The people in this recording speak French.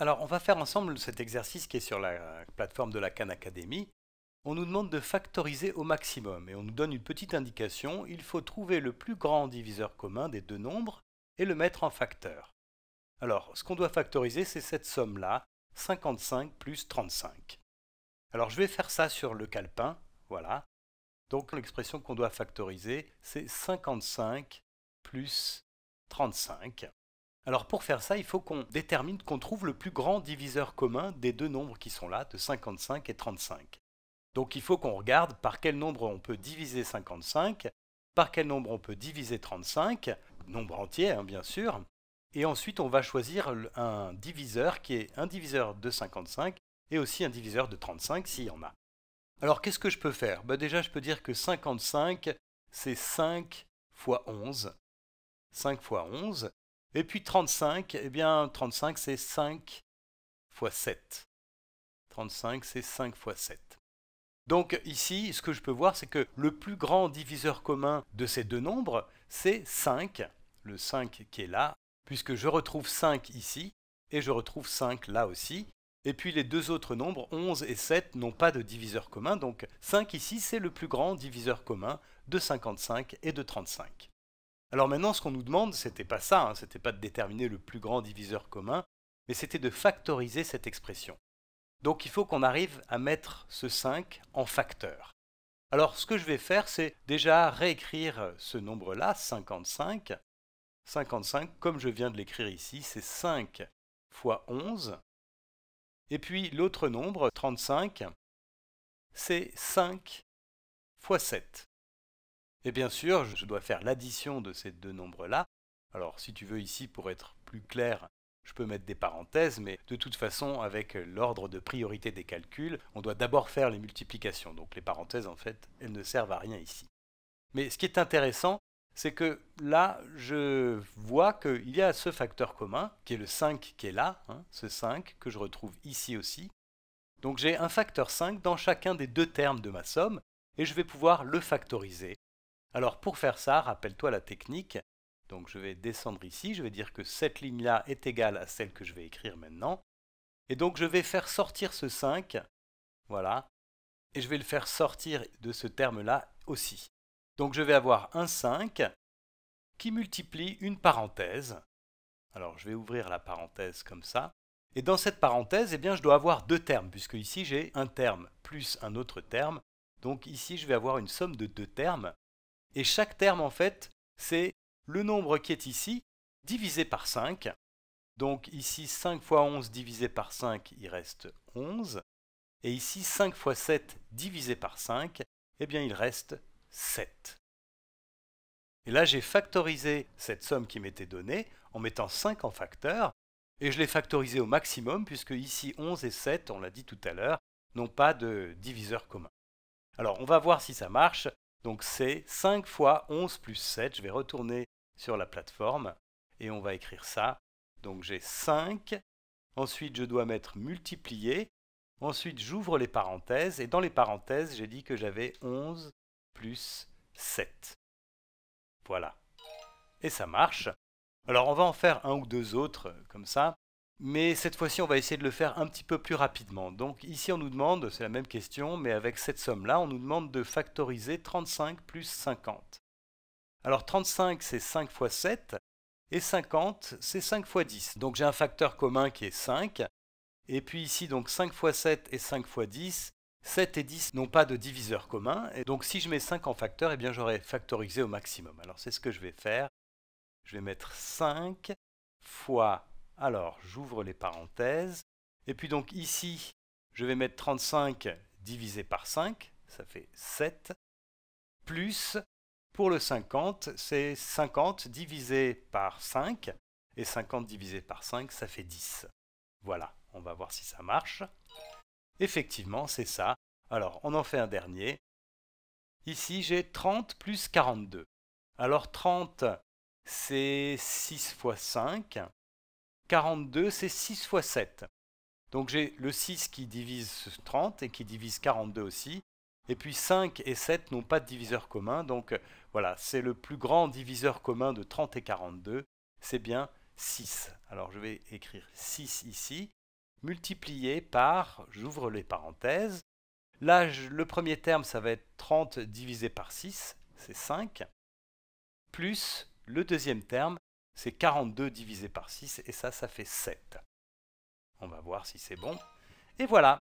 Alors, on va faire ensemble cet exercice qui est sur la plateforme de la Khan Academy. On nous demande de factoriser au maximum et on nous donne une petite indication. Il faut trouver le plus grand diviseur commun des deux nombres et le mettre en facteur. Alors, ce qu'on doit factoriser, c'est cette somme-là, 55 plus 35. Alors, je vais faire ça sur le calepin, voilà. Donc, l'expression qu'on doit factoriser, c'est 55 plus 35. Alors pour faire ça, il faut qu'on détermine qu'on trouve le plus grand diviseur commun des deux nombres qui sont là, de 55 et 35. Donc il faut qu'on regarde par quel nombre on peut diviser 55, par quel nombre on peut diviser 35, nombre entier hein, bien sûr, et ensuite on va choisir un diviseur qui est un diviseur de 55 et aussi un diviseur de 35 s'il y en a. Alors qu'est-ce que je peux faire bah, Déjà je peux dire que 55 c'est 5 fois 11. 5 fois 11, et puis 35, eh bien 35 c'est 5 fois 7. 35 c'est 5 fois 7. Donc ici, ce que je peux voir, c'est que le plus grand diviseur commun de ces deux nombres, c'est 5, le 5 qui est là, puisque je retrouve 5 ici, et je retrouve 5 là aussi. Et puis les deux autres nombres, 11 et 7, n'ont pas de diviseur commun, donc 5 ici, c'est le plus grand diviseur commun de 55 et de 35. Alors maintenant, ce qu'on nous demande, ce n'était pas ça, hein, ce n'était pas de déterminer le plus grand diviseur commun, mais c'était de factoriser cette expression. Donc il faut qu'on arrive à mettre ce 5 en facteur. Alors ce que je vais faire, c'est déjà réécrire ce nombre-là, 55. 55, comme je viens de l'écrire ici, c'est 5 fois 11. Et puis l'autre nombre, 35, c'est 5 fois 7. Et bien sûr, je dois faire l'addition de ces deux nombres-là. Alors si tu veux ici, pour être plus clair, je peux mettre des parenthèses, mais de toute façon, avec l'ordre de priorité des calculs, on doit d'abord faire les multiplications. Donc les parenthèses, en fait, elles ne servent à rien ici. Mais ce qui est intéressant, c'est que là, je vois qu'il y a ce facteur commun, qui est le 5 qui est là, hein, ce 5 que je retrouve ici aussi. Donc j'ai un facteur 5 dans chacun des deux termes de ma somme, et je vais pouvoir le factoriser alors pour faire ça, rappelle-toi la technique. Donc je vais descendre ici, je vais dire que cette ligne-là est égale à celle que je vais écrire maintenant. Et donc je vais faire sortir ce 5, voilà, et je vais le faire sortir de ce terme-là aussi. Donc je vais avoir un 5 qui multiplie une parenthèse. Alors je vais ouvrir la parenthèse comme ça. Et dans cette parenthèse, eh bien, je dois avoir deux termes, puisque ici j'ai un terme plus un autre terme. Donc ici je vais avoir une somme de deux termes. Et chaque terme, en fait, c'est le nombre qui est ici divisé par 5. Donc ici, 5 fois 11 divisé par 5, il reste 11. Et ici, 5 fois 7 divisé par 5, eh bien, il reste 7. Et là, j'ai factorisé cette somme qui m'était donnée en mettant 5 en facteur. Et je l'ai factorisé au maximum, puisque ici 11 et 7, on l'a dit tout à l'heure, n'ont pas de diviseur commun. Alors, on va voir si ça marche. Donc c'est 5 fois 11 plus 7. Je vais retourner sur la plateforme et on va écrire ça. Donc j'ai 5. Ensuite, je dois mettre multiplier. Ensuite, j'ouvre les parenthèses et dans les parenthèses, j'ai dit que j'avais 11 plus 7. Voilà. Et ça marche. Alors on va en faire un ou deux autres comme ça. Mais cette fois-ci, on va essayer de le faire un petit peu plus rapidement. Donc ici, on nous demande, c'est la même question, mais avec cette somme-là, on nous demande de factoriser 35 plus 50. Alors 35, c'est 5 fois 7, et 50, c'est 5 fois 10. Donc j'ai un facteur commun qui est 5. Et puis ici, donc 5 fois 7 et 5 fois 10, 7 et 10 n'ont pas de diviseur commun. Et donc si je mets 5 en facteur, eh bien j'aurai factorisé au maximum. Alors c'est ce que je vais faire. Je vais mettre 5 fois alors, j'ouvre les parenthèses. Et puis donc ici, je vais mettre 35 divisé par 5, ça fait 7, plus pour le 50, c'est 50 divisé par 5, et 50 divisé par 5, ça fait 10. Voilà, on va voir si ça marche. Effectivement, c'est ça. Alors, on en fait un dernier. Ici, j'ai 30 plus 42. Alors 30, c'est 6 fois 5, 42, c'est 6 fois 7. Donc j'ai le 6 qui divise 30 et qui divise 42 aussi. Et puis 5 et 7 n'ont pas de diviseur commun. Donc euh, voilà, c'est le plus grand diviseur commun de 30 et 42. C'est bien 6. Alors je vais écrire 6 ici, multiplié par, j'ouvre les parenthèses. Là, le premier terme, ça va être 30 divisé par 6, c'est 5, plus le deuxième terme, c'est 42 divisé par 6 et ça, ça fait 7. On va voir si c'est bon. Et voilà,